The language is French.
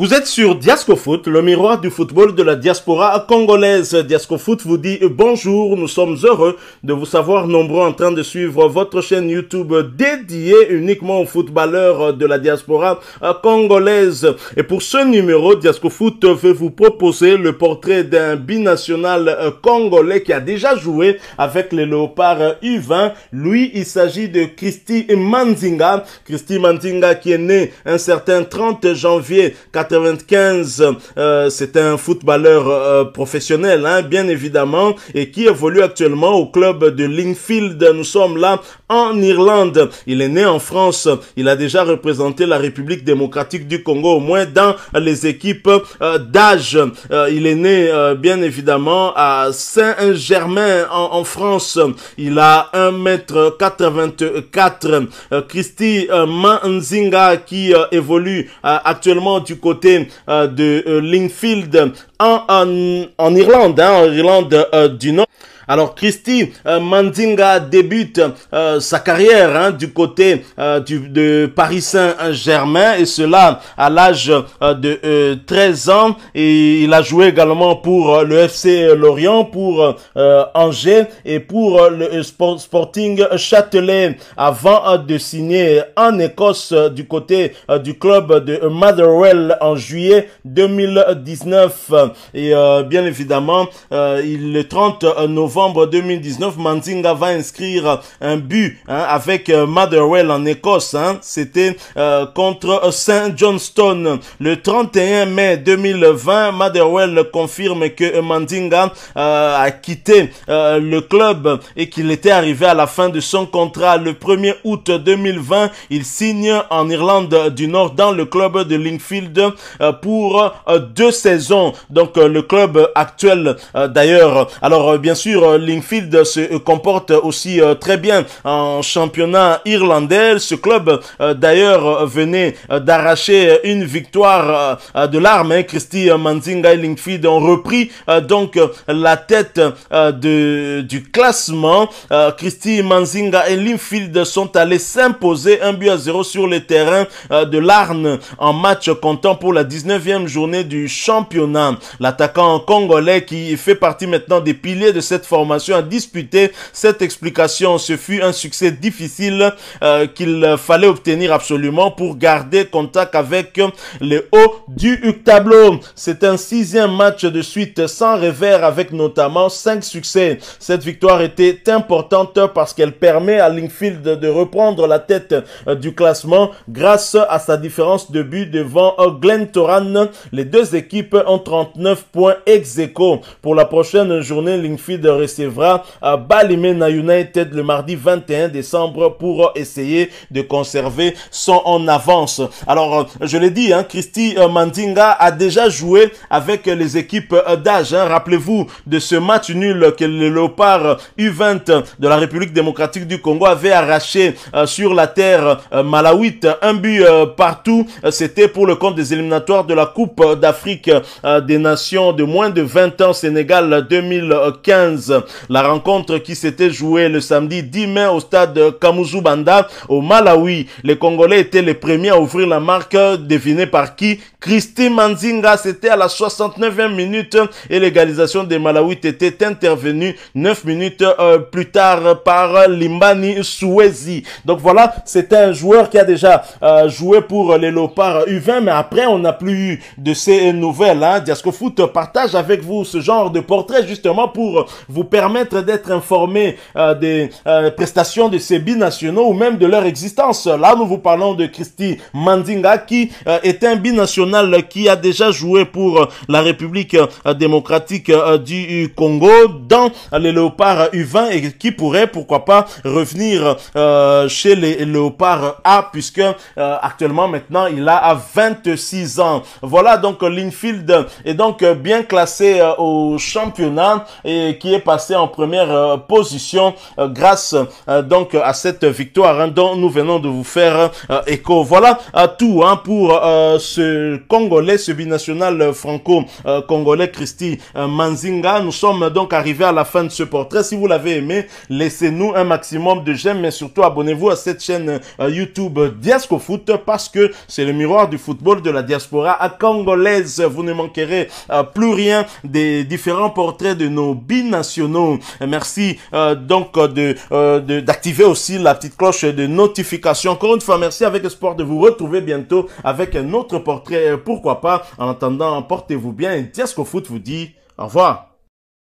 Vous êtes sur Foot, le miroir du football de la diaspora congolaise. Foot vous dit bonjour, nous sommes heureux de vous savoir nombreux en train de suivre votre chaîne YouTube dédiée uniquement aux footballeurs de la diaspora congolaise. Et pour ce numéro, Foot veut vous proposer le portrait d'un binational congolais qui a déjà joué avec les léopards U20. Lui, il s'agit de Christy Manzinga. Christy Manzinga qui est né un certain 30 janvier 95, euh, c'est un footballeur euh, professionnel, hein, bien évidemment, et qui évolue actuellement au club de Linfield Nous sommes là en Irlande. Il est né en France. Il a déjà représenté la République démocratique du Congo, au moins dans les équipes euh, d'âge. il est né, bien évidemment, à Saint-Germain en, France. Il a 1m84. Christy Manzinga qui évolue actuellement du Congo côté euh, de euh, Linfield en, en, Irlande, en Irlande hein, euh, du Nord. Alors Christy Mandinga débute sa carrière hein, du côté de Paris Saint-Germain et cela à l'âge de 13 ans et il a joué également pour le FC Lorient, pour Angers et pour le Sporting Châtelet avant de signer en Écosse du côté du club de Motherwell en juillet 2019. Et euh, bien évidemment, euh, le 30 euh, novembre 2019, Mandinga va inscrire un but hein, avec Motherwell en Écosse. Hein. C'était contre Saint Johnstone. Le 31 mai 2020, Motherwell confirme que Mandinga a quitté le club et qu'il était arrivé à la fin de son contrat. Le 1er août 2020, il signe en Irlande du Nord dans le club de Linkfield euh, pour euh, deux saisons. Donc euh, le club actuel d'ailleurs. Alors bien sûr, Linfield se comporte aussi très bien en championnat irlandais. Ce club d'ailleurs venait d'arracher une victoire de l'arme. Hein. Christy Manzinga et Linkfield ont repris donc la tête de, du classement. Christy Manzinga et Linfield sont allés s'imposer un but à zéro sur le terrain de l'Arne en match comptant pour la 19e journée du championnat. L'attaquant congolais qui fait partie maintenant des piliers de cette formation a disputé cette explication. Ce fut un succès difficile euh, qu'il fallait obtenir absolument pour garder contact avec les hauts du tableau. C'est un sixième match de suite sans revers avec notamment cinq succès. Cette victoire était importante parce qu'elle permet à Lingfield de reprendre la tête euh, du classement grâce à sa différence de but devant euh, Toran, Les deux équipes ont 39 points ex -aequo. Pour la prochaine journée, Linkfield recevra à euh, Balimena United le mardi 21 décembre pour essayer de conserver son avance. Alors, euh, je l'ai dit, hein, Christy euh, Mandinga a déjà joué avec les équipes d'âge. Hein. Rappelez-vous de ce match nul que le Léopard U20 de la République démocratique du Congo avait arraché sur la terre malawite. Un but partout, c'était pour le compte des de la Coupe d'Afrique euh, des Nations de moins de 20 ans Sénégal 2015. La rencontre qui s'était jouée le samedi 10 mai au stade Kamuzubanda au Malawi. Les Congolais étaient les premiers à ouvrir la marque, devinée par qui Christy Manzinga, c'était à la 69e minute et l'égalisation des Malawites était intervenue 9 minutes euh, plus tard par Limbani Souezi. Donc voilà, c'était un joueur qui a déjà euh, joué pour les Lopards U20, mais après on n'a plus eu de ces nouvelles. Hein. Diasco Foot partage avec vous ce genre de portrait justement pour vous permettre d'être informé euh, des euh, prestations de ces binationaux ou même de leur existence. Là, nous vous parlons de Christy Mandinga qui euh, est un binational qui a déjà joué pour la République démocratique du Congo dans les Léopards U20 et qui pourrait, pourquoi pas, revenir chez les Léopards A puisque actuellement maintenant il a à 26 ans. Voilà donc Linfield est donc bien classé euh, au championnat et qui est passé en première euh, position euh, grâce donc à cette victoire hein, dont nous venons de vous faire écho. Voilà tout hein, pour ce Congolais, ce binational franco-congolais Christy Manzinga. Nous sommes donc arrivés à la fin de ce portrait. Si vous l'avez aimé, laissez-nous un maximum de j'aime, mais surtout abonnez-vous à cette chaîne YouTube Diasco Foot parce que c'est le miroir du football de la la diaspora congolaise. Vous ne manquerez euh, plus rien des différents portraits de nos binationaux. Merci euh, donc euh, de d'activer aussi la petite cloche de notification. Encore une fois, merci avec espoir de vous retrouver bientôt avec un autre portrait. Pourquoi pas En attendant, portez-vous bien. Diasco Foot vous dit au revoir.